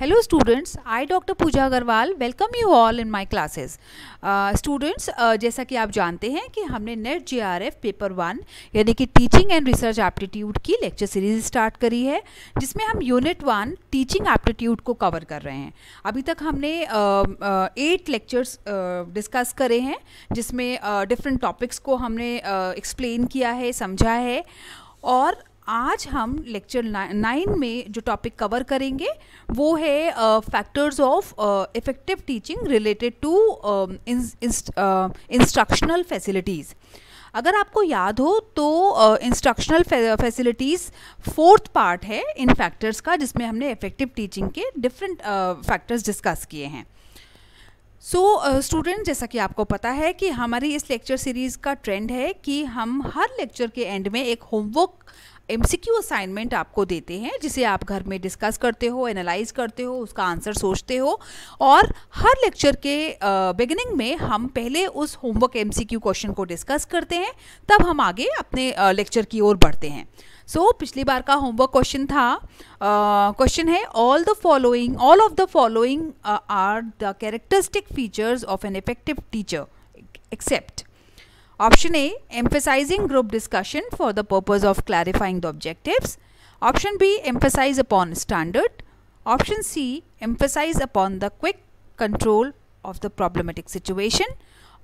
Hello students I doctor Pooja Agarwal welcome you all in my classes students जैसा कि आप जानते हैं कि हमने NET J R F paper one यानी कि टीचिंग एंड रिसर्च एप्टीट्यूड की लेक्चर सीरीज स्टार्ट करी है जिसमें हम यूनिट वन टीचिंग एप्टीट्यूड को कवर कर रहे हैं अभी तक हमने एट लेक्चर्स डिस्कस करे हैं जिसमें डिफरेंट uh, टॉपिक्स को हमने एक्सप्लेन uh, किया है समझा है और आज हम लेक्चर नाइन में जो टॉपिक कवर करेंगे वो है factors of effective teaching related to instructional facilities अगर आपको याद हो तो इंस्ट्रक्शनल फैसिलिटीज़ फोर्थ पार्ट है इन फैक्टर्स का जिसमें हमने इफेक्टिव टीचिंग के डिफरेंट फैक्टर्स डिस्कस किए हैं सो so, स्टूडेंट uh, जैसा कि आपको पता है कि हमारी इस लेक्चर सीरीज़ का ट्रेंड है कि हम हर लेक्चर के एंड में एक होमवर्क एमसीक्यू असाइनमेंट आपको देते हैं जिसे आप घर में डिस्कस करते हो एनालाइज करते हो उसका आंसर सोचते हो और हर लेक्चर के बिगिनिंग में हम पहले उस होमवर्क एमसीक्यू क्वेश्चन को डिस्कस करते हैं तब हम आगे अपने लेक्चर की ओर बढ़ते हैं सो so, पिछली बार का होमवर्क क्वेश्चन था क्वेश्चन uh, है all the following all of the following are the characteristic features of an effective teacher except Option A, emphasizing group discussion for the purpose of clarifying the objectives. Option B, emphasize upon standard. Option C, emphasize upon the quick control of the problematic situation.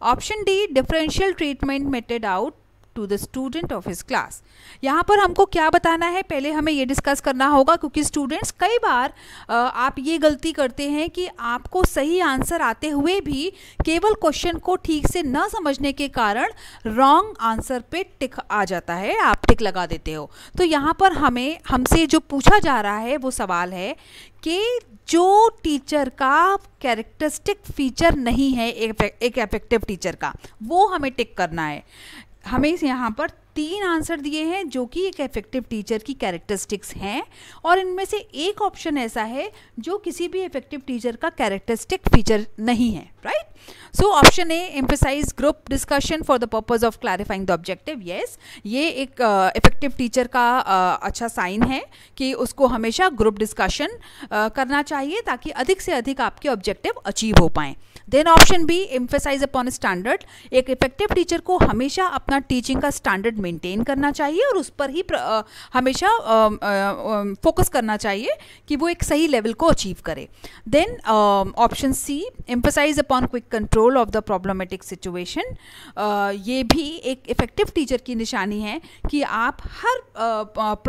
Option D, differential treatment method out to the student of his class यहाँ पर हमको क्या बताना है पहले हमें ये discuss करना होगा क्योंकि स्टूडेंट्स कई बार आप ये गलती करते हैं कि आपको सही आंसर आते हुए भी केवल क्वेश्चन को ठीक से न समझने के कारण रॉन्ग आंसर पे टिक आ जाता है आप टिक लगा देते हो तो यहाँ पर हमें हमसे जो पूछा जा रहा है वो सवाल है कि जो टीचर का कैरेक्टरिस्टिक फीचर नहीं है एक एफेक्टिव टीचर का वो हमें टिक करना है हमें इस यहाँ पर तीन आंसर दिए हैं जो कि एक इफेक्टिव टीचर की कैरेक्टरिस्टिक्स हैं और इनमें से एक ऑप्शन ऐसा है जो किसी भी इफेक्टिव टीचर का कैरेक्टरिस्टिक फीचर नहीं है right so option A emphasize group discussion for the purpose of clarifying the objective yes ये एक इफेक्टिव uh, टीचर का uh, अच्छा साइन है कि उसको हमेशा ग्रुप डिस्कशन uh, करना चाहिए ताकि अधिक से अधिक आपके ऑब्जेक्टिव अचीव हो पाएं then option B emphasize upon standard एक इफेक्टिव टीचर को हमेशा अपना टीचिंग का स्टैंडर्ड मेंटेन करना चाहिए और उस पर ही प्र, हमेशा फोकस करना चाहिए कि वो एक सही लेवल को अचीव करे then option C emphasize upon quick control of the problematic situation ये भी एक इफ़ेक्टिव टीचर की निशानी है कि आप हर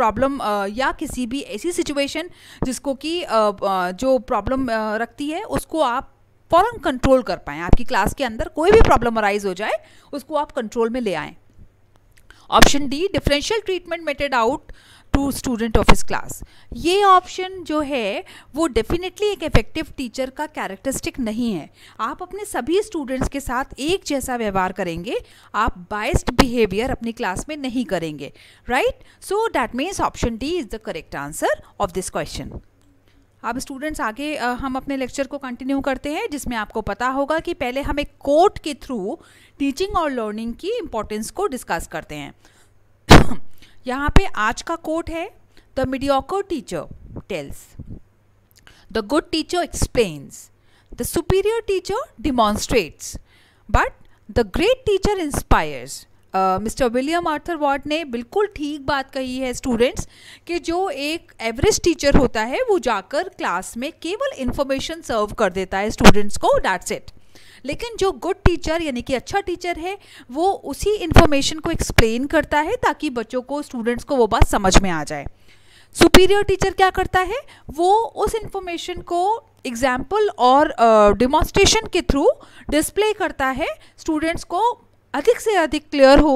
प्रॉब्लम या किसी भी ऐसी सिचुएशन जिसको कि जो प्रॉब्लम रखती है उसको आप फ़ौरन कंट्रोल कर पाएँ आपकी क्लास के अंदर कोई भी प्रॉब्लम अराइज हो जाए उसको आप कंट्रोल में ले आएँ option D differential treatment meted out to student of इस क्लास ये ऑप्शन जो है वो डेफिनेटली एक इफेक्टिव टीचर का कैरेक्टरिस्टिक नहीं है आप अपने सभी स्टूडेंट्स के साथ एक जैसा व्यवहार करेंगे आप बाइस्ड बिहेवियर अपनी क्लास में नहीं करेंगे right so that means option D is the correct answer of this question अब स्टूडेंट्स आगे हम अपने लेक्चर को कंटिन्यू करते हैं जिसमें आपको पता होगा कि पहले हम एक कोट के थ्रू टीचिंग और लर्निंग की इम्पोर्टेंस को डिस्कस करते हैं यहाँ पे आज का कोट है the mediocre teacher tells the good teacher explains the superior teacher demonstrates but the great teacher inspires Mister William Arthur Ward ने बिल्कुल ठीक बात कही है स्टूडेंट्स कि जो एक एवरेज टीचर होता है वो जाकर क्लास में केवल इन्फॉर्मेशन सर्व कर देता है स्टूडेंट्स को डैट्स इट लेकिन जो गुड टीचर यानी कि अच्छा टीचर है वो उसी इन्फॉर्मेशन को एक्सप्लेन करता है ताकि बच्चों को स्टूडेंट्स को वो बात समझ में आ जाए सुपीरियर टीचर क्या करता है वो उस इन्फॉर्मेशन को एग्जाम्पल और डिमॉन्स्ट्रेशन uh, के थ्रू डिस्प्ले करता है स्टूडेंट्स को अधिक से अधिक क्लियर हो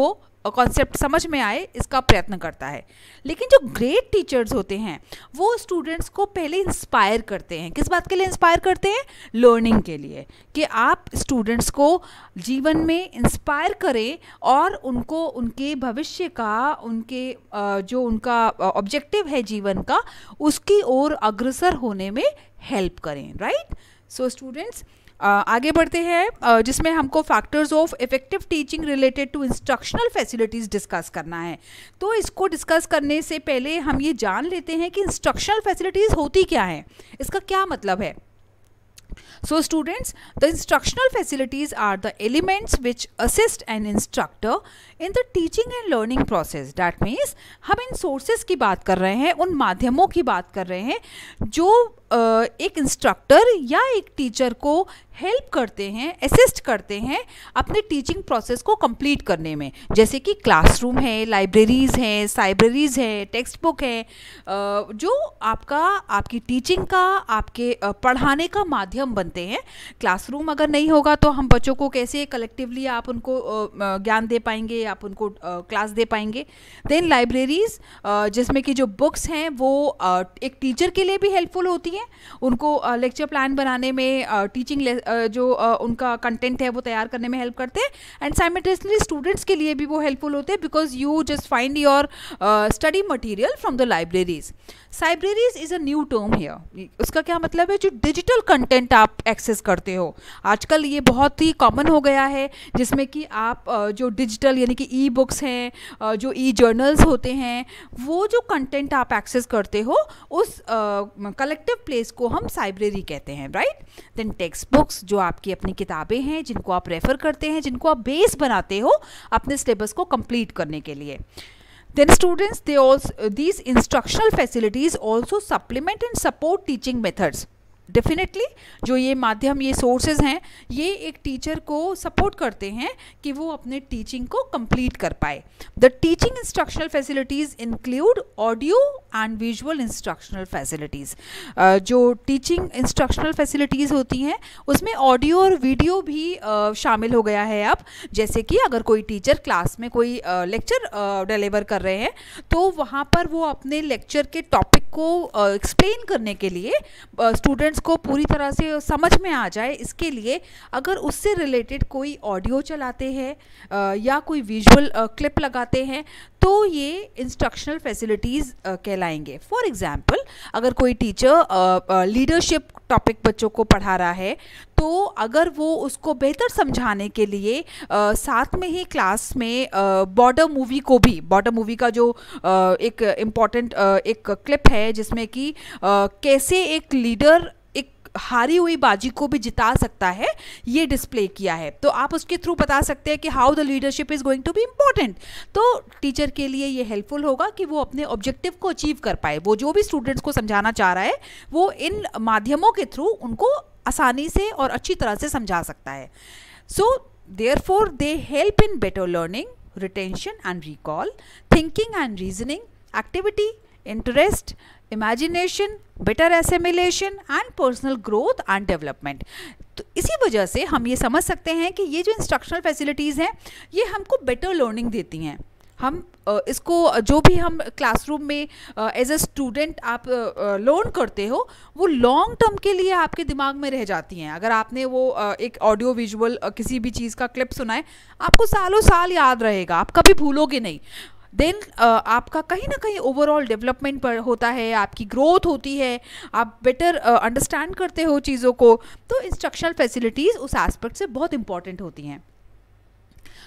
और कॉन्सेप्ट समझ में आए इसका प्रयत्न करता है लेकिन जो ग्रेट टीचर्स होते हैं वो स्टूडेंट्स को पहले इंस्पायर करते हैं किस बात के लिए इंस्पायर करते हैं लर्निंग के लिए कि आप स्टूडेंट्स को जीवन में इंस्पायर करें और उनको उनके भविष्य का उनके जो उनका ऑब्जेक्टिव है जीवन का उसकी ओर अग्रसर होने में हेल्प करें राइट सो स्टूडेंट्स आगे बढ़ते हैं जिसमें हमको factors of effective teaching related to instructional facilities discuss करना है तो इसको डिस्कस करने से पहले हम ये जान लेते हैं कि इंस्ट्रक्शनल फैसिलिटीज़ होती क्या है इसका क्या मतलब है so students the instructional facilities are the elements which assist an instructor in the teaching and learning process that means हम इन सोर्सेज की बात कर रहे हैं उन माध्यमों की बात कर रहे हैं जो एक इंस्ट्रक्टर या एक टीचर को हेल्प करते हैं असिस्ट करते हैं अपने टीचिंग प्रोसेस को कंप्लीट करने में जैसे कि क्लासरूम है लाइब्रेरीज़ हैं साइब्रेरीज़ है टेक्स्ट बुक है जो आपका आपकी टीचिंग का आपके पढ़ाने का माध्यम बनते हैं क्लासरूम अगर नहीं होगा तो हम बच्चों को कैसे कलेक्टिवली आप उनको ज्ञान दे पाएंगे आप उनको क्लास दे पाएंगे देन लाइब्रेरीज़ जिसमें कि जो बुक्स हैं वो एक टीचर के लिए भी हेल्पफुल होती हैं उनको लेक्चर प्लान बनाने में टीचिंग जो उनका कंटेंट है वो तैयार करने में हेल्प करते हैं एंड साइमल्टेनियसली स्टूडेंट्स के लिए भी वो हेल्पफुल होते हैं because you just find your study material from the libraries cybraries is a new term here उसका क्या मतलब है जो डिजिटल कंटेंट आप एक्सेस करते हो आजकल ये बहुत ही कॉमन हो गया है जिसमें कि आप जो डिजिटल यानी कि ई बुक्स हैं जो ई जर्नल्स होते हैं वो जो कंटेंट आप एक्सेस करते हो उस कलेक्टिव प्लेस को हम साइब्रेरी कहते हैं राइट देन टेक्स्ट बुक्स जो आपकी अपनी किताबें हैं जिनको आप रेफ़र करते हैं जिनको आप बेस बनाते हो अपने सिलेबस को कंप्लीट करने के लिए Then students, they also, these instructional facilities also supplement and support teaching methods. Definitely जो ये माध्यम ये सोर्सेज हैं ये एक टीचर को सपोर्ट करते हैं कि वो अपने टीचिंग को कंप्लीट कर पाए the teaching instructional facilities include audio and visual instructional facilities जो टीचिंग इंस्ट्रक्शनल फैसिलिटीज़ होती हैं उसमें ऑडियो और वीडियो भी uh, शामिल हो गया है अब जैसे कि अगर कोई टीचर क्लास में कोई लेक्चर डिलीवर कर रहे हैं तो वहाँ पर वो अपने लेक्चर के टॉपिक को एक्सप्लेन करने के लिए स्टूडेंट वर्ड्स को पूरी तरह से समझ में आ जाए इसके लिए अगर उससे रिलेटेड कोई ऑडियो चलाते हैं या कोई विजुअल क्लिप लगाते हैं तो ये इंस्ट्रक्शनल फैसिलिटीज़ कहलाएंगे फॉर एग्ज़ाम्पल अगर कोई टीचर लीडरशिप टॉपिक बच्चों को पढ़ा रहा है तो अगर वो उसको बेहतर समझाने के लिए आ, साथ में ही क्लास में बॉर्डर मूवी को भी बॉर्डर मूवी का जो आ, एक इम्पॉर्टेंट एक क्लिप है जिसमें कि कैसे एक लीडर एक हारी हुई बाजी को भी जिता सकता है ये डिस्प्ले किया है तो आप उसके थ्रू बता सकते हैं कि how the leadership is going to be important तो टीचर के लिए ये हेल्पफुल होगा कि वो अपने ऑब्जेक्टिव को अचीव कर पाए वो जो भी स्टूडेंट्स को समझाना चाह रहा है वो इन माध्यमों के थ्रू उनको आसानी से और अच्छी तरह से समझा सकता है so therefore they help in better learning retention and recall thinking and reasoning activity interest imagination better assimilation and personal growth and development तो इसी वजह से हम ये समझ सकते हैं कि ये जो इंस्ट्रक्शनल फैसिलिटीज़ हैं ये हमको बेटर लर्निंग देती हैं हम इसको जो भी हम क्लासरूम में एज अ स्टूडेंट आप लर्न करते हो वो लॉन्ग टर्म के लिए आपके दिमाग में रह जाती हैं अगर आपने वो एक ऑडियो विजुअल किसी भी चीज़ का क्लिप सुनाए आपको सालों साल याद रहेगा आप कभी भूलोगे नहीं देन uh, आपका कहीं ना कहीं ओवरऑल डेवलपमेंट पर होता है आपकी ग्रोथ होती है आप बेटर अंडरस्टैंड uh, करते हो चीज़ों को तो इंस्ट्रक्शनल फैसिलिटीज़ उस एस्पेक्ट से बहुत इंपॉर्टेंट होती हैं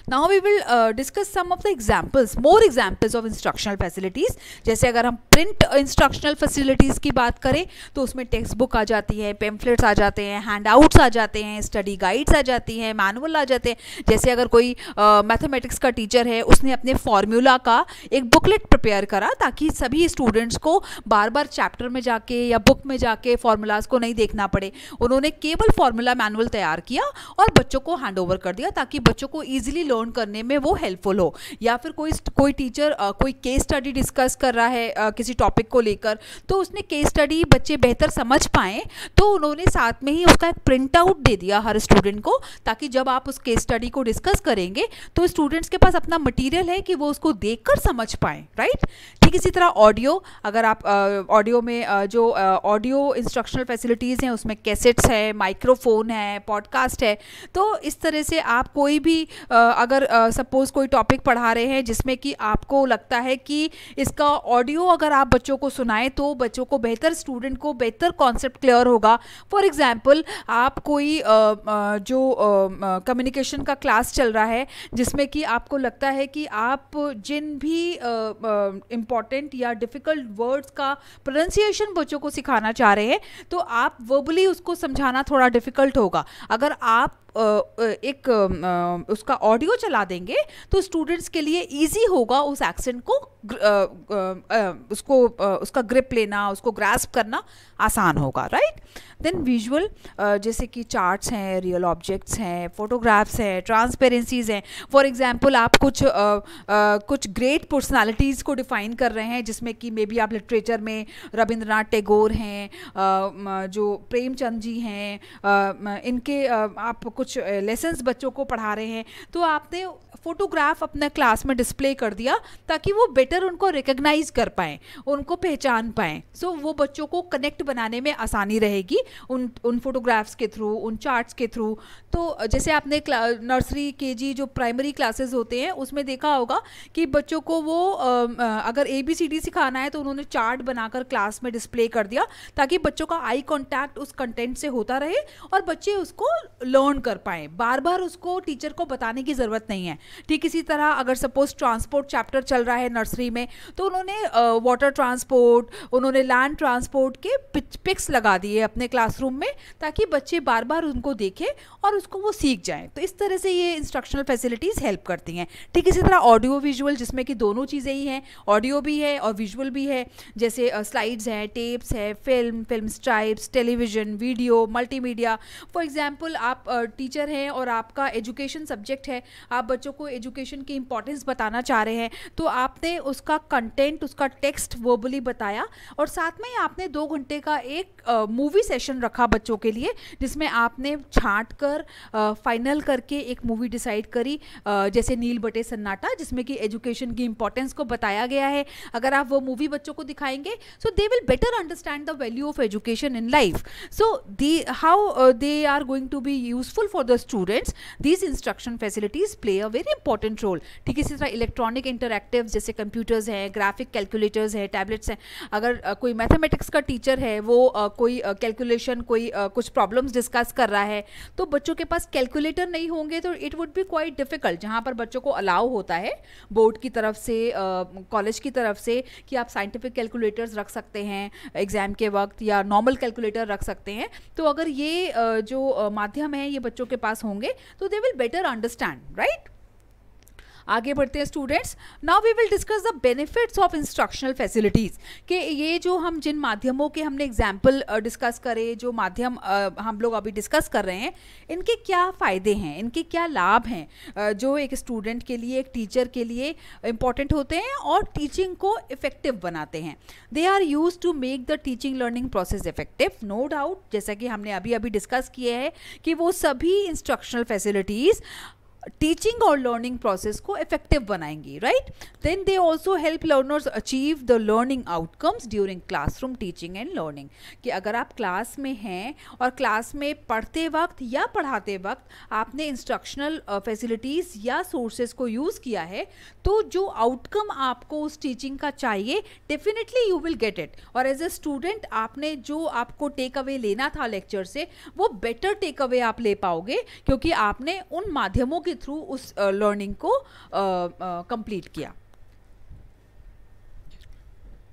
now we will discuss some of the examples more examples of instructional facilities जैसे अगर हम प्रिंट इंस्ट्रक्शनल फैसिलिटीज़ की बात करें तो उसमें टेक्स्ट बुक आ जाती है पेम्फलेट्स आ जाते हैं हैंड आउट्स आ जाते हैं स्टडी गाइड्स आ जाती हैं मैनुअल आ जाते हैं जैसे अगर कोई मैथमेटिक्स uh, का टीचर है उसने अपने फॉर्मूला का एक बुकलेट प्रिपेयर करा ताकि सभी स्टूडेंट्स को बार बार चैप्टर में जाके या बुक में जाके फार्मूलाज को नहीं देखना पड़े उन्होंने केवल फार्मूला मैनुअल तैयार किया और बच्चों को हैंड ओवर कर दिया ताकि बच्चों को ईजिली लर्न करने में वो हेल्पफुल हो या फिर कोई कोई टीचर कोई केस स्टडी डिस्कस कर रहा है किसी टॉपिक को लेकर तो उसने केस स्टडी बच्चे बेहतर समझ पाए तो उन्होंने साथ में ही उसका एक प्रिंट आउट दे दिया हर स्टूडेंट को ताकि जब आप उस केस स्टडी को डिस्कस करेंगे तो स्टूडेंट्स के पास अपना मटीरियल है कि वो उसको देख कर समझ पाए राइट ठीक इसी तरह ऑडियो अगर आप ऑडियो में आ, जो ऑडियो इंस्ट्रक्शनल फैसिलिटीज़ हैं उसमें कैसेट्स है माइक्रोफोन है पॉडकास्ट है तो इस तरह से आप कोई भी आ, अगर सपोज़ कोई टॉपिक पढ़ा रहे हैं जिसमें कि आपको लगता है कि इसका ऑडियो अगर आप बच्चों को सुनाएं तो बच्चों को बेहतर स्टूडेंट को बेहतर कॉन्सेप्ट क्लियर होगा फॉर एग्ज़ाम्पल आप कोई जो कम्युनिकेशन का क्लास चल रहा है जिसमें कि आपको लगता है कि आप जिन भी इम्पॉर्टेंट या डिफ़िकल्ट वर्ड्स का प्रोनंसिएशन बच्चों को सिखाना चाह रहे हैं तो आप वर्बली उसको समझाना थोड़ा डिफ़िकल्ट होगा अगर आप एक उसका ऑडियो चला देंगे तो स्टूडेंट्स के लिए इजी होगा उस एक्सेंट को उसको उसका ग्रिप लेना उसको ग्रास्प करना आसान होगा राइट देन विजुअल जैसे कि चार्ट्स हैं रियल ऑब्जेक्ट्स हैं फोटोग्राफ्स हैं ट्रांसपेरेंसीज हैं फॉर एग्जाम्पल आप कुछ uh, uh, कुछ ग्रेट पर्सनालिटीज़ को डिफ़ाइन कर रहे हैं जिसमें कि मे बी आप लिटरेचर में रविंद्रनाथ टैगोर हैं uh, जो प्रेमचंद जी हैं इनके आप कुछ लेसन्स बच्चों को पढ़ा रहे हैं तो आपने फोटोग्राफ अपने क्लास में डिस्प्ले कर दिया ताकि वो बेटर उनको रिकग्नाइज कर पाएँ उनको पहचान पाएँ सो so, वो बच्चों को कनेक्ट बनाने में आसानी रहेगी उन उन फोटोग्राफ्स के थ्रू उन चार्ट्स के थ्रू तो जैसे आपने नर्सरी के जी जो प्राइमरी क्लासेज होते हैं उसमें देखा होगा कि बच्चों को वो अगर ए बी सी डी सिखाना है तो उन्होंने चार्ट बनाकर क्लास में डिस्प्ले कर दिया ताकि बच्चों का आई कॉन्टैक्ट उस कंटेंट से होता रहे और बच्चे उसको लर्न कर पाएँ बार बार उसको टीचर को बताने की ज़रूरत नहीं है ठीक इसी तरह अगर सपोज ट्रांसपोर्ट चैप्टर चल रहा है नर्सरी में तो उन्होंने वाटर ट्रांसपोर्ट उन्होंने लैंड ट्रांसपोर्ट के पिक्स लगा दिए अपने क्लासरूम में ताकि बच्चे बार बार उनको देखें और उसको वो सीख जाएँ तो इस तरह से ये इंस्ट्रक्शनल फैसिलिटीज़ हेल्प करती हैं ठीक इसी तरह ऑडियो विजुअल जिसमें कि दोनों चीज़ें ही हैं ऑडियो भी है और विजुअल भी है जैसे स्लाइड्स हैं टेप्स है film film strips television video multimedia for example आप टीचर हैं और आपका एजुकेशन सब्जेक्ट है आप बच्चों को को एजुकेशन की इम्पोर्टेंस बताना चाह रहे हैं तो आपने उसका कंटेंट उसका टेक्स्ट वर्बली बताया और साथ में आपने दो घंटे का एक मूवी सेशन रखा बच्चों के लिए जिसमें आपने छाँट कर फाइनल करके एक मूवी डिसाइड करी आ, जैसे नील बटे सन्नाटा जिसमें कि एजुकेशन की इम्पोर्टेंस को बताया गया है अगर आप वो मूवी बच्चों को दिखाएंगे so they will better understand the value of education in life so the how they are going to be useful for the students these instruction facilities play a very important role ठीक इसी तरह electronic interactive जैसे computers हैं graphic calculators हैं tablets हैं अगर कोई mathematics का टीचर है वो कोई कैलकुलेशन कोई कुछ प्रॉब्लम्स डिस्कस कर रहा है तो बच्चों के पास कैलकुलेटर नहीं होंगे तो it would be quite difficult जहाँ पर बच्चों को अलाउ होता है बोर्ड की तरफ से कॉलेज की तरफ से कि आप साइंटिफिक कैलकुलेटर्स रख सकते हैं एग्ज़ाम के वक्त या नॉर्मल कैलकुलेटर रख सकते हैं तो अगर ये जो माध्यम है ये बच्चों के पास होंगे तो they will better understand right आगे बढ़ते हैं students now we will discuss the benefits of instructional facilities कि ये जो हम जिन माध्यमों के हमने एग्जाम्पल डिस्कस करे जो माध्यम हम लोग अभी डिस्कस कर रहे हैं इनके क्या फ़ायदे हैं इनके क्या लाभ हैं जो एक स्टूडेंट के लिए एक टीचर के लिए इम्पॉर्टेंट होते हैं और टीचिंग को इफ़ेक्टिव बनाते हैं they are use to make the teaching learning process effective no doubt जैसा कि हमने अभी अभी डिस्कस किया है कि वो सभी इंस्ट्रक्शनल फैसिलिटीज़ टीचिंग और लर्निंग प्रोसेस को इफेक्टिव बनाएंगी right then they also help learners achieve the learning outcomes during classroom teaching and learning कि अगर आप क्लास में हैं और क्लास में पढ़ते वक्त या पढ़ाते वक्त आपने इंस्ट्रक्शनल फैसिलिटीज़ uh, या सोर्सेज को यूज़ किया है तो जो आउटकम आपको उस टीचिंग का चाहिए definitely you will get it और एज ए स्टूडेंट आपने जो आपको टेक अवे लेना था लेक्चर से वो बेटर टेक अवे आप ले पाओगे क्योंकि आपने उन माध्यमों के के थ्रू उस लर्निंग को कंप्लीट किया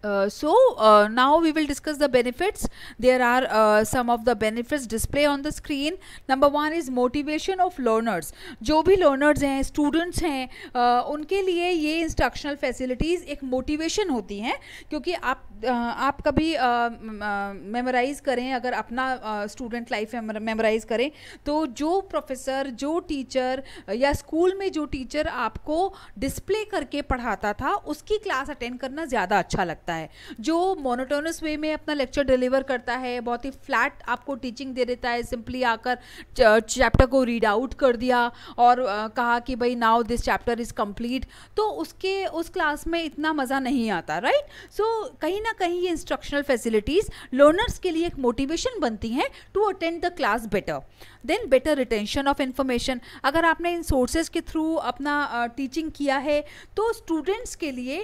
Uh, so uh, now we will discuss the benefits there are uh, some of the benefits display on the screen number one is motivation of learners jo bhi learners hain students hain uh, unke liye ye instructional facilities ek motivation hoti hain kyunki aap uh, aap kabhi uh, uh, memorize kare agar apna uh, student life memorize kare to jo professor jo teacher uh, ya school mein jo teacher aapko display karke padhata tha uski class attend karna zyada acha lagta सकता है जो monotonous वे में अपना lecture deliver करता है बहुत ही flat आपको teaching दे देता है सिंपली आकर चैप्टर को रीड आउट कर दिया और कहा कि भाई now this chapter is complete तो उसके उस क्लास में इतना मज़ा नहीं आता राइट सो so, कहीं ना कहीं ये इंस्ट्रक्शनल फैसिलिटीज़ लर्नर्स के लिए एक मोटिवेशन बनती हैं to attend the class better then better retention of information अगर आपने इन सोर्सेज के थ्रू अपना टीचिंग किया है तो स्टूडेंट्स के लिए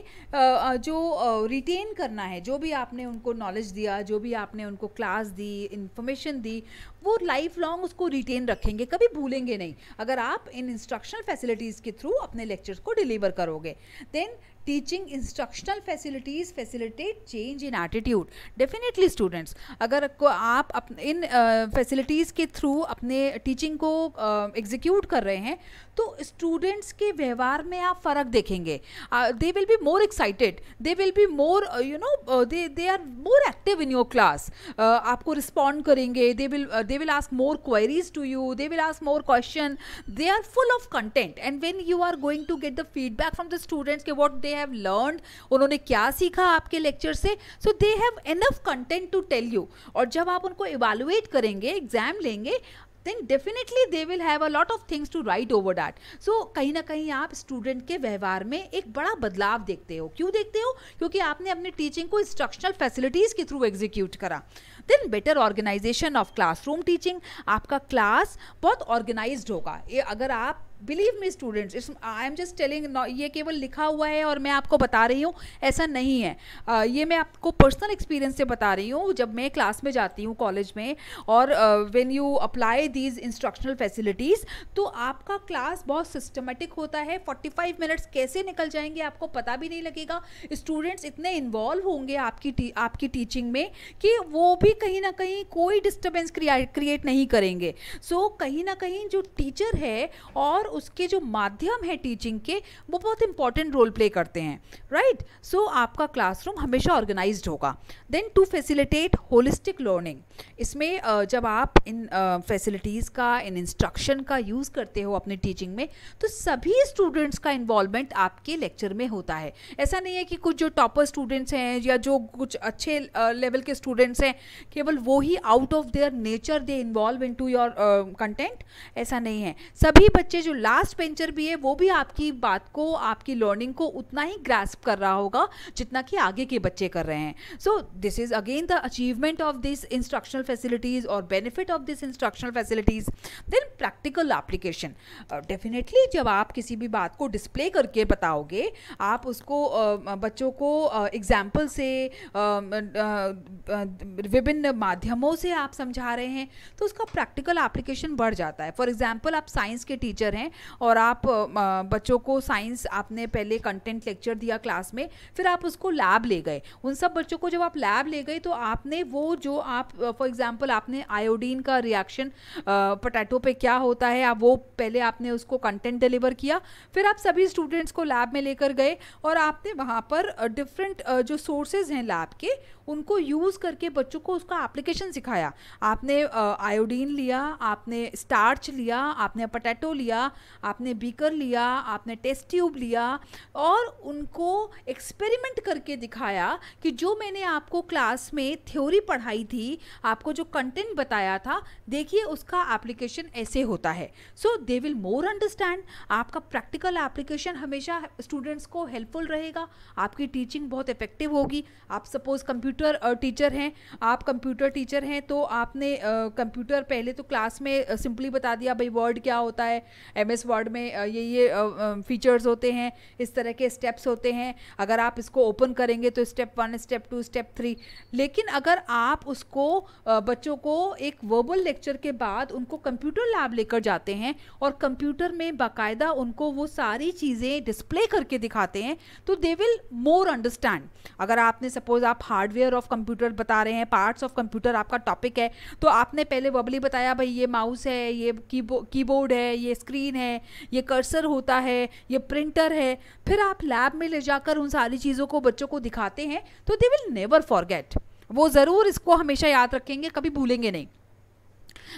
जो रिटेन रिटेन करना है जो भी आपने उनको नॉलेज दिया जो भी आपने उनको क्लास दी इन्फॉर्मेशन दी वो लाइफ लॉन्ग उसको रिटेन रखेंगे कभी भूलेंगे नहीं अगर आप इन इंस्ट्रक्शनल फैसिलिटीज़ के थ्रू अपने लेक्चर्स को डिलीवर करोगे then teaching instructional facilities facilitate change in attitude definitely students अगर आप अप, इन फैसिलिटीज़ uh, के थ्रू अपने टीचिंग को एग्जीक्यूट uh, कर रहे हैं तो स्टूडेंट्स के व्यवहार में आप फ़र्क देखेंगे they will be more excited they will be more you know they they are more active in your class आपको रिस्पॉन्ड करेंगे they will they will ask more queries to you they will ask more question they are full of content and when you are going to get the feedback from the students के what they have learn उन्होंने क्या सीखा आपके lecture से so they have enough content to tell you और जब आप उनको इवेलुएट करेंगे एग्जाम लेंगे then definitely they will have a lot of things to write over that so कहीं ना कहीं आप स्टूडेंट के व्यवहार में एक बड़ा बदलाव देखते हो क्यों देखते हो क्योंकि आपने अपनी टीचिंग को इंस्ट्रक्शनल फैसिलिटीज़ के थ्रू एग्जीक्यूट करा then better organization of classroom teaching आपका क्लास बहुत ऑर्गेनाइज होगा ये अगर आप believe me students it's I am just telling ये केवल लिखा हुआ है और मैं आपको बता रही हूँ ऐसा नहीं है uh, ये मैं आपको पर्सनल एक्सपीरियंस से बता रही हूँ जब मैं क्लास में जाती हूँ कॉलेज में और when you apply these instructional facilities तो आपका क्लास बहुत सिस्टमेटिक होता है 45 मिनट्स कैसे निकल जाएंगे आपको पता भी नहीं लगेगा स्टूडेंट्स इतने इन्वॉल्व होंगे आपकी टी, आपकी टीचिंग में कि वो भी कहीं ना कहीं कोई डिस्टर्बेंस क्रिएट नहीं करेंगे सो so, कहीं ना कहीं जो टीचर है और और उसके जो माध्यम है टीचिंग के वो बहुत इंपॉर्टेंट रोल प्ले करते हैं राइट right? सो so, आपका क्लासरूम हमेशा ऑर्गेनाइज होगा then to facilitate holistic learning इसमें जब आप इन फैसिलिटीज़ का इन इंस्ट्रक्शन का यूज़ करते हो अपने टीचिंग में तो सभी स्टूडेंट्स का इन्वॉल्वमेंट आपके लेक्चर में होता है ऐसा नहीं है कि कुछ जो टॉपर स्टूडेंट्स हैं या जो कुछ अच्छे लेवल के स्टूडेंट्स हैं केवल वो ही out of their nature they involve in to your content ऐसा नहीं है सभी बच्चे जो लास्ट पेंचर भी है वो भी आपकी बात को आपकी लर्निंग को उतना ही ग्रास्प कर रहा होगा जितना कि आगे के बच्चे कर रहे हैं so this is again the achievement of this instructional facilities और benefit of this instructional facilities then practical application definitely जब आप किसी भी बात को डिस्प्ले करके बताओगे आप उसको uh, बच्चों को एग्जाम्पल uh, से um, uh, uh, विभिन्न uh, माध्यमों से आप समझा रहे हैं तो उसका प्रैक्टिकल एप्लीकेशन बढ़ जाता है फॉर एग्जाम्पल आप साइंस के टीचर हैं हैं और आप बच्चों को साइंस आपने पहले कंटेंट लेक्चर दिया क्लास में फिर आप उसको लैब ले गए उन सब बच्चों को जब आप लैब ले गए तो आपने वो जो आप फॉर एग्जाम्पल आपने आयोडीन का रिएक्शन पोटैटो पे क्या होता है आप वो पहले आपने उसको कंटेंट डिलीवर किया फिर आप सभी स्टूडेंट्स को लैब में लेकर गए और आपने वहाँ पर डिफरेंट जो सोर्सेज हैं लैब के उनको यूज़ करके बच्चों को उसका एप्लीकेशन सिखाया आपने आयोडीन लिया आपने स्टार्च लिया आपने पटैटो लिया आपने बीकर लिया आपने टेस्ट ट्यूब लिया और उनको एक्सपेरिमेंट करके दिखाया कि जो मैंने आपको क्लास में थ्योरी पढ़ाई थी आपको जो कंटेंट बताया था देखिए उसका एप्लीकेशन ऐसे होता है so they will more understand आपका प्रैक्टिकल एप्लीकेशन हमेशा स्टूडेंट्स को हेल्पफुल रहेगा आपकी टीचिंग बहुत इफेक्टिव होगी आप सपोज कंप्यूटर कंप्यूटर टीचर हैं आप कंप्यूटर टीचर हैं तो आपने कंप्यूटर पहले तो क्लास में सिंपली बता दिया भाई वर्ड क्या होता है एम एस वर्ड में ये ये फीचर्स होते हैं इस तरह के स्टेप्स होते हैं अगर आप इसको ओपन करेंगे तो step one step two step three लेकिन अगर आप उसको बच्चों को एक वर्बल लेक्चर के बाद उनको कंप्यूटर लैब लेकर जाते हैं और कंप्यूटर में बाकायदा उनको वो सारी चीज़ें डिस्प्ले करके दिखाते हैं तो दे विल मोर अंडरस्टैंड अगर आपने सपोज आप हार्डवेयर लेयर ऑफ कंप्यूटर बता रहे हैं पार्ट्स ऑफ कंप्यूटर आपका टॉपिक है तो आपने पहले वबली बताया भाई ये माउस है ये कीबोर्ड है ये स्क्रीन है ये कर्सर होता है ये प्रिंटर है फिर आप लैब में ले जाकर उन सारी चीज़ों को बच्चों को दिखाते हैं तो दे विल नेवर फॉरगेट वो ज़रूर इसको हमेशा याद रखेंगे कभी भूलेंगे नहीं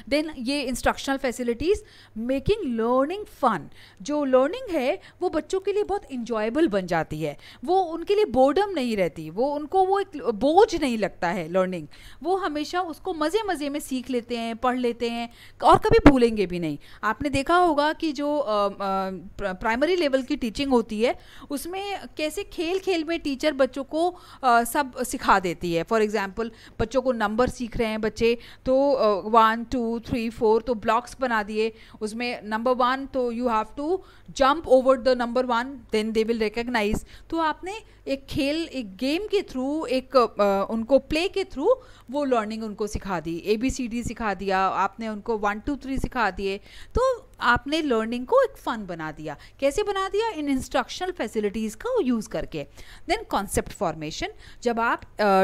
देन ये instructional facilities making learning fun जो लर्निंग है वो बच्चों के लिए बहुत इंजॉयबल बन जाती है वो उनके लिए बोर्डम नहीं रहती वो उनको वो एक बोझ नहीं लगता है लर्निंग वो हमेशा उसको मज़े मज़े में सीख लेते हैं पढ़ लेते हैं और कभी भूलेंगे भी नहीं आपने देखा होगा कि जो प्राइमरी लेवल की टीचिंग होती है उसमें कैसे खेल खेल में टीचर बच्चों को आ, सब सिखा देती है फॉर एग्ज़ाम्पल बच्चों को नंबर सीख रहे हैं बच्चे तो one two two three four तो ब्लॉक्स बना दिए उसमें नंबर वन तो you have to jump over the number one then they will recognize तो आपने एक खेल एक गेम के थ्रू एक आ, उनको प्ले के थ्रू वो लर्निंग उनको सिखा दी ए बी सी डी सिखा दिया आपने उनको वन टू थ्री सिखा दिए तो आपने लर्निंग को एक फ़न बना दिया कैसे बना दिया इन इंस्ट्रक्शनल फैसिलिटीज़ का यूज़ करके देन कॉन्सेप्ट फॉर्मेशन जब आप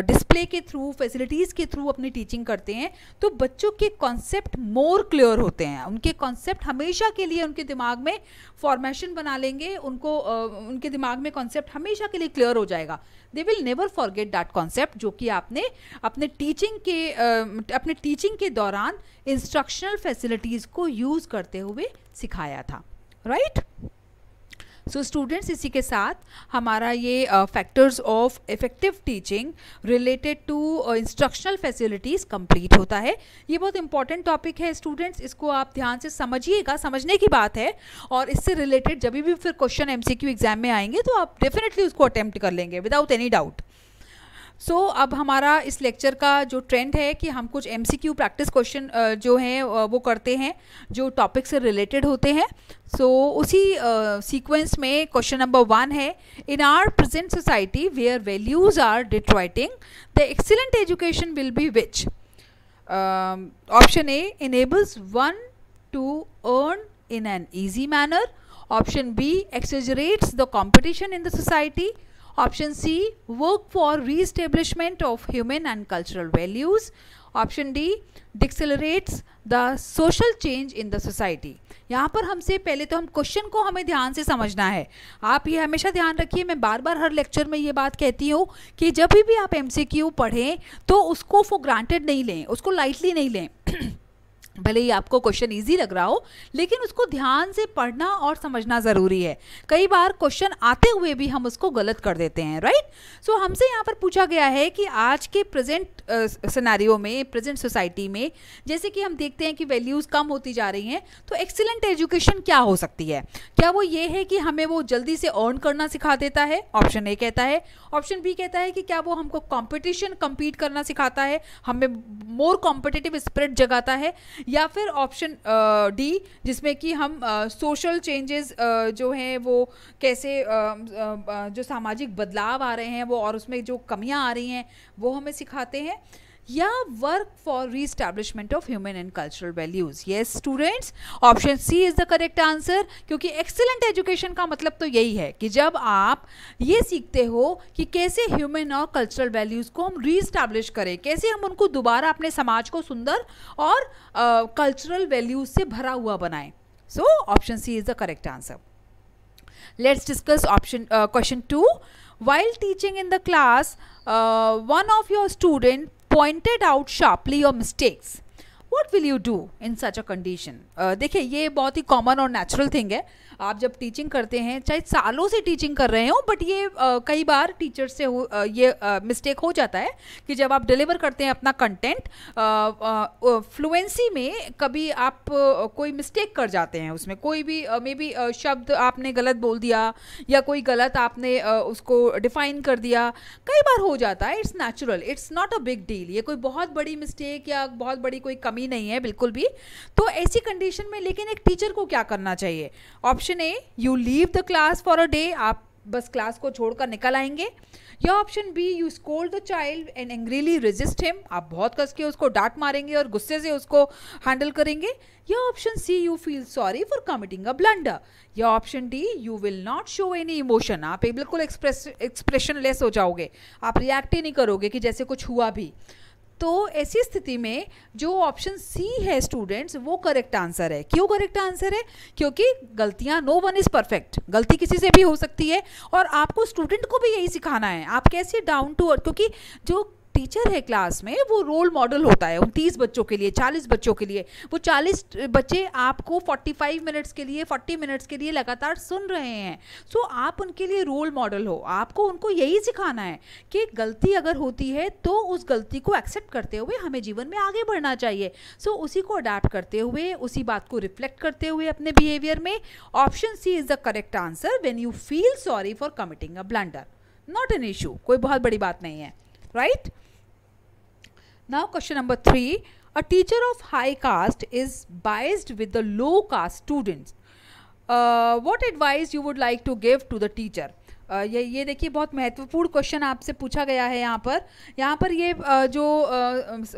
डिस्प्ले uh, के थ्रू फैसिलिटीज़ के थ्रू अपनी टीचिंग करते हैं तो बच्चों के कॉन्सेप्ट मोर क्लियर होते हैं उनके कॉन्सेप्ट हमेशा के लिए उनके दिमाग में फॉर्मेशन बना लेंगे उनको uh, उनके दिमाग में कॉन्सेप्ट हमेशा के लिए क्लियर हो जाएगा they will never forget that concept जो कि आपने अपने टीचिंग के uh, अपने टीचिंग के दौरान इंस्ट्रक्शनल फैसिलिटीज़ को यूज़ करते हुए में सिखाया था राइट सो स्टूडेंट्स इसी के साथ हमारा ये factors of effective teaching related to instructional facilities complete होता है ये बहुत इंपॉर्टेंट टॉपिक है स्टूडेंट्स इसको आप ध्यान से समझिएगा समझने की बात है और इससे रिलेटेड जब भी फिर क्वेश्चन एमसीक्यू एग्जाम में आएंगे तो आप डेफिनेटली उसको अटैम्प्ट कर लेंगे without any doubt so so, अब हमारा इस लेक्चर का जो ट्रेंड है कि हम कुछ एम प्रैक्टिस क्वेश्चन जो हैं वो करते हैं जो टॉपिक से रिलेटेड होते हैं सो so, उसी सीक्वेंस uh, में क्वेश्चन नंबर वन है in our present society where values are deteriorating the excellent education will be which option A enables one to earn in an easy manner option B exaggerates the competition in the society option C work for re establishment of human and cultural values option D decelerates the social change in the society यहाँ पर हमसे पहले तो हम question को हमें ध्यान से समझना है आप ये हमेशा ध्यान रखिए मैं बार बार हर लेक्चर में ये बात कहती हूँ कि जब भी आप एम पढ़ें तो उसको फॉर ग्रांटेड नहीं लें उसको लाइटली नहीं लें भले ही आपको क्वेश्चन इजी लग रहा हो लेकिन उसको ध्यान से पढ़ना और समझना ज़रूरी है कई बार क्वेश्चन आते हुए भी हम उसको गलत कर देते हैं राइट सो so, हमसे यहाँ पर पूछा गया है कि आज के प्रेजेंट uh, में प्रेजेंट सोसाइटी में जैसे कि हम देखते हैं कि वैल्यूज़ कम होती जा रही हैं तो एक्सीलेंट एजुकेशन क्या हो सकती है क्या वो ये है कि हमें वो जल्दी से अर्न करना सिखा देता है ऑप्शन ए कहता है ऑप्शन बी कहता है कि क्या वो हमको कॉम्पिटिशन कम्पीट करना सिखाता है हमें मोर कॉम्पिटिटिव स्प्रेड जगाता है या फिर ऑप्शन डी uh, जिसमें कि हम सोशल uh, चेंजेस uh, जो हैं वो कैसे um, जो सामाजिक बदलाव आ रहे हैं वो और उसमें जो कमियां आ रही हैं वो हमें सिखाते हैं या work for reestablishment of human and cultural values ये students option C is the correct answer क्योंकि एक्सेलेंट एजुकेशन का मतलब तो यही है कि जब आप ये सीखते हो कि कैसे ह्यूमन और कल्चरल वैल्यूज़ को हम रीस्टैब्लिश करें कैसे हम उनको दोबारा अपने समाज को सुंदर और कल्चरल uh, वैल्यूज़ से भरा हुआ बनाएं सो option C is the correct answer let's discuss option question two while teaching in the class one of your student pointed out sharply your mistakes what will you do in such a condition uh, देखिए ये बहुत ही common और natural thing है आप जब teaching करते हैं चाहे सालों से टीचिंग कर रहे हो बट ये कई बार टीचर से हो ये मिस्टेक हो जाता है कि जब आप डिलीवर करते हैं अपना कंटेंट फ्लुएंसी में कभी आप कोई मिस्टेक कर जाते हैं उसमें कोई भी मे बी शब्द आपने गलत बोल दिया या कोई गलत आपने उसको डिफाइन कर दिया कई बार हो जाता है it's natural it's not a big deal ये कोई बहुत बड़ी मिस्टेक या बहुत बड़ी कोई कमी नहीं है बिल्कुल भी तो ऐसी कंडीशन में लेकिन एक टीचर को क्या करना चाहिए option option A you leave the class for a day आप बस क्लास को छोड़कर निकल आएंगे या option B you scold the child and angrily resist him आप बहुत कस के उसको डांट मारेंगे और गुस्से से उसको हैंडल करेंगे या option C you feel sorry for committing a blunder या option D you will not show any emotion आप बिल्कुल एक्सप्रेस लेस हो जाओगे आप रिएक्ट ही नहीं करोगे कि जैसे कुछ हुआ भी तो ऐसी स्थिति में जो ऑप्शन सी है स्टूडेंट्स वो करेक्ट आंसर है क्यों करेक्ट आंसर है क्योंकि गलतियाँ नो वन इज़ परफेक्ट गलती किसी से भी हो सकती है और आपको स्टूडेंट को भी यही सिखाना है आप कैसे डाउन टू अर्थ क्योंकि जो टीचर है क्लास में वो रोल मॉडल होता है उन तीस बच्चों के लिए चालीस बच्चों के लिए वो चालीस बच्चे आपको फोर्टी फाइव मिनट्स के लिए फोर्टी मिनट्स के लिए लगातार सुन रहे हैं सो so, आप उनके लिए रोल मॉडल हो आपको उनको यही सिखाना है कि गलती अगर होती है तो उस गलती को एक्सेप्ट करते हुए हमें जीवन में आगे बढ़ना चाहिए सो so, उसी को अडाप्ट करते हुए उसी बात को रिफ्लेक्ट करते हुए अपने बिहेवियर में option C is the correct answer when you feel sorry for committing a blunder not an issue कोई बहुत बड़ी बात नहीं है right right? Now question number 3. A teacher of high caste is biased with the low caste students. Uh, what advice you would like to give to the teacher? Uh, ये ये देखिए बहुत महत्वपूर्ण क्वेश्चन आपसे पूछा गया है यहाँ पर यहाँ पर ये uh, जो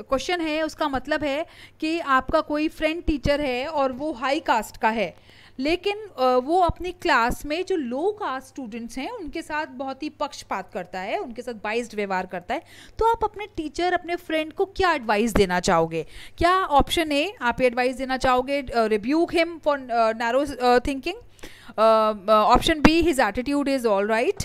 क्वेश्चन है उसका मतलब है कि आपका कोई फ्रेंड टीचर है और वो हाई कास्ट का है लेकिन वो अपनी क्लास में जो लो कास्ट स्टूडेंट्स हैं उनके साथ बहुत ही पक्षपात करता है उनके साथ बाइस्ड व्यवहार करता है तो आप अपने टीचर अपने फ्रेंड को क्या एडवाइस देना चाहोगे क्या ऑप्शन ए आप ये एडवाइस देना चाहोगे rebuke him for narrow thinking option B his attitude is all right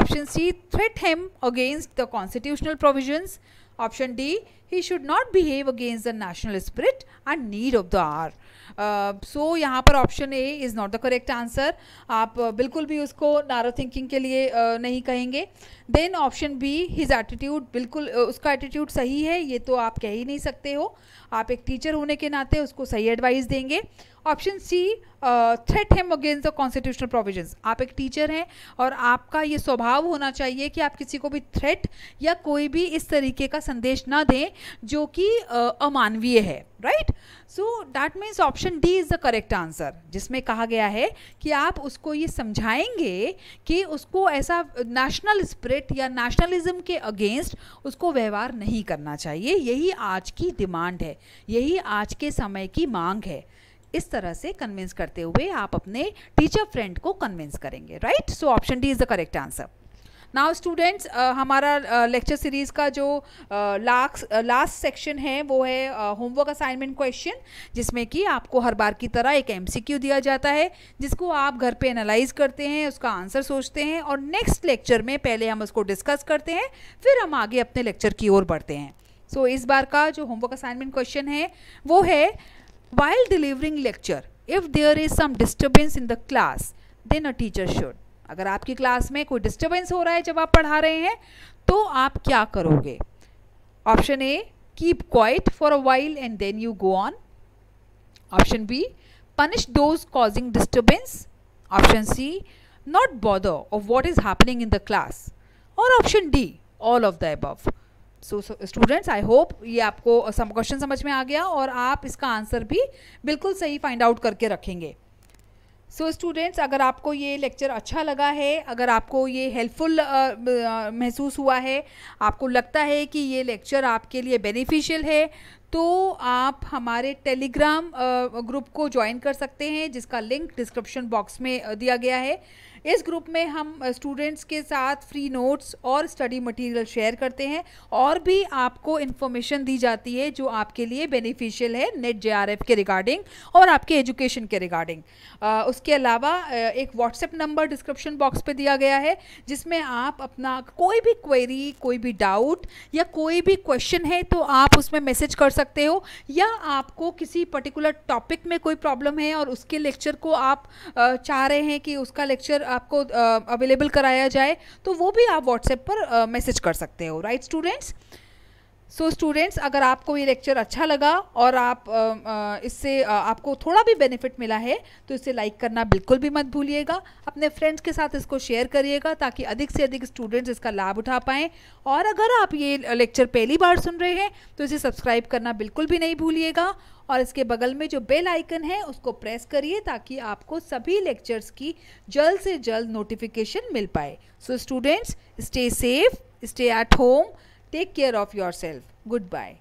option C threat him against the constitutional provisions option D he should not behave against the national spirit and need of the hour so uh, यहाँ पर option A is not the correct answer आप uh, बिल्कुल भी उसको नारो thinking के लिए uh, नहीं कहेंगे then option B his attitude बिल्कुल uh, उसका एटीट्यूड सही है ये तो आप कह ही नहीं सकते हो आप एक टीचर होने के नाते उसको सही एडवाइस देंगे option C threat him against the constitutional provisions आप एक टीचर हैं और आपका ये स्वभाव होना चाहिए कि आप किसी को भी थ्रेट या कोई भी इस तरीके का संदेश ना दें जो कि अमानवीय है right so that means option D is the correct answer जिसमें कहा गया है कि आप उसको ये समझाएंगे कि उसको ऐसा नेशनल स्प्रिट या नेशनलिज्म के अगेंस्ट उसको व्यवहार नहीं करना चाहिए यही आज की डिमांड है यही आज के समय की मांग है इस तरह से कन्विंस करते हुए आप अपने टीचर फ्रेंड को कन्विंस करेंगे right so option D is the correct answer now students हमारा लेक्चर uh, सीरीज़ का जो लास्ट लास्ट सेक्शन है वो है होमवर्क असाइनमेंट क्वेश्चन जिसमें कि आपको हर बार की तरह एक एमसीक्यू दिया जाता है जिसको आप घर पे एनालाइज करते हैं उसका आंसर सोचते हैं और नेक्स्ट लेक्चर में पहले हम उसको डिस्कस करते हैं फिर हम आगे अपने लेक्चर की ओर बढ़ते हैं सो so, इस बार का जो होमवर्क असाइनमेंट क्वेश्चन है वो है while delivering lecture if there is some disturbance in the class then a teacher should अगर आपकी क्लास में कोई डिस्टर्बेंस हो रहा है जब आप पढ़ा रहे हैं तो आप क्या करोगे option A keep quiet for a while and then you go on option B punish those causing disturbance option C not bother of what is happening in the class और option D all of the above so students I hope ये आपको सम uh, question समझ में आ गया और आप इसका answer भी बिल्कुल सही फाइंड आउट करके रखेंगे सो so, स्टूडेंट्स अगर आपको ये लेक्चर अच्छा लगा है अगर आपको ये हेल्पफुल uh, uh, महसूस हुआ है आपको लगता है कि ये लेक्चर आपके लिए बेनिफिशियल है तो आप हमारे टेलीग्राम ग्रुप को ज्वाइन कर सकते हैं जिसका लिंक डिस्क्रिप्शन बॉक्स में दिया गया है इस ग्रुप में हम स्टूडेंट्स के साथ फ्री नोट्स और स्टडी मटेरियल शेयर करते हैं और भी आपको इन्फॉर्मेशन दी जाती है जो आपके लिए बेनिफिशियल है नेट जे के रिगार्डिंग और आपके एजुकेशन के रिगार्डिंग उसके अलावा एक व्हाट्सएप नंबर डिस्क्रिप्शन बॉक्स पर दिया गया है जिसमें आप अपना कोई भी क्वेरी कोई भी डाउट या कोई भी क्वेश्चन है तो आप उसमें मैसेज कर सकते हो या आपको किसी पर्टिकुलर टॉपिक में कोई प्रॉब्लम है और उसके लेक्चर को आप चाह रहे हैं कि उसका लेक्चर आपको अवेलेबल कराया जाए तो वो भी आप व्हाट्सएप पर मैसेज कर सकते हो right students so so, students अगर आपको ये लेक्चर अच्छा लगा और आप आ, आ, इससे आ, आपको थोड़ा भी बेनिफिट मिला है तो इसे लाइक करना बिल्कुल भी मत भूलिएगा अपने फ्रेंड्स के साथ इसको शेयर करिएगा ताकि अधिक से अधिक स्टूडेंट्स इसका लाभ उठा पाएँ और अगर आप ये लेक्चर पहली बार सुन रहे हैं तो इसे सब्सक्राइब करना बिल्कुल भी नहीं भूलिएगा और इसके बगल में जो बेल आइकन है उसको प्रेस करिए ताकि आपको सभी लेक्चर्स की जल्द से जल्द नोटिफिकेशन मिल पाए so students stay safe stay at home Take care of yourself. Goodbye.